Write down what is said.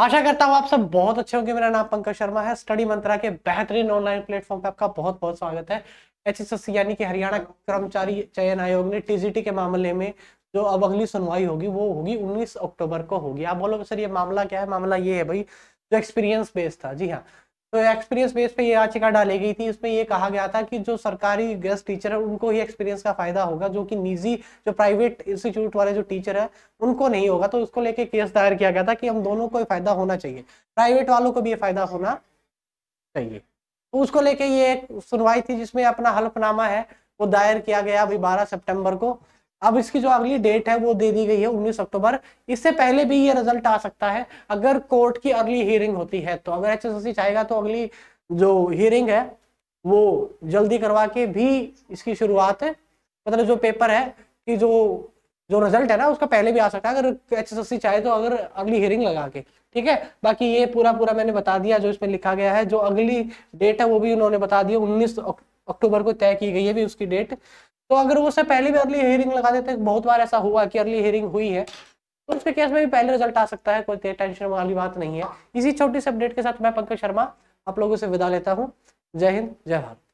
आशा करता हूँ आप सब बहुत अच्छे होंगे मेरा नाम पंकज शर्मा है स्टडी मंत्रा के बेहतरीन ऑनलाइन प्लेटफॉर्म पे आपका बहुत बहुत स्वागत है एच यानी कि हरियाणा कर्मचारी चयन आयोग ने टीजीटी के मामले में जो अब अगली सुनवाई होगी वो होगी 19 अक्टूबर को होगी आप बोलोगे सर ये मामला क्या है मामला ये है भाई जो एक्सपीरियंस बेस्ड था जी हाँ तो एक्सपीरियंस बेस पे ये याचिका डाली गई थी उसमें ये कहा गया था कि जो सरकारी गेस्ट टीचर है उनको ही एक्सपीरियंस का फायदा होगा जो कि निजी जो प्राइवेट इंस्टीट्यूट वाले जो टीचर है उनको नहीं होगा तो उसको लेके केस दायर किया गया था कि हम दोनों को फायदा होना चाहिए प्राइवेट वालों को भी ये फायदा होना चाहिए तो उसको लेके ये एक सुनवाई थी जिसमें अपना हल्फनामा है वो दायर किया गया अभी बारह सेप्टेम्बर को अब इसकी जो अगली डेट है वो दे दी गई है उन्नीस अक्टूबर इससे पहले भी ये रिजल्ट आ सकता है अगर कोर्ट की अर्ली हियरिंग होती है तो अगर एच चाहेगा तो अगली जो हियरिंग है वो जल्दी करवा के भी इसकी शुरुआत मतलब जो पेपर है कि जो जो रिजल्ट है ना उसका पहले भी आ सकता है अगर एचएसएससी चाहे तो अगर अगली हियरिंग लगा के ठीक है बाकी ये पूरा पूरा मैंने बता दिया जो इसमें लिखा गया है जो अगली डेट है वो भी उन्होंने बता दिया 19 अक्टूबर को तय की गई है भी उसकी डेट तो अगर उससे पहले भी अर्ली हेयरिंग लगा देते हैं बहुत बार ऐसा हुआ कि अर्ली हेयरिंग हुई है तो उसके केस में भी पहले रिजल्ट आ सकता है कोई टेंशन वाली बात नहीं है इसी छोटी सी अपडेट के साथ मैं पंकज शर्मा आप लोगों से विदा लेता हूँ जय हिंद जय भारत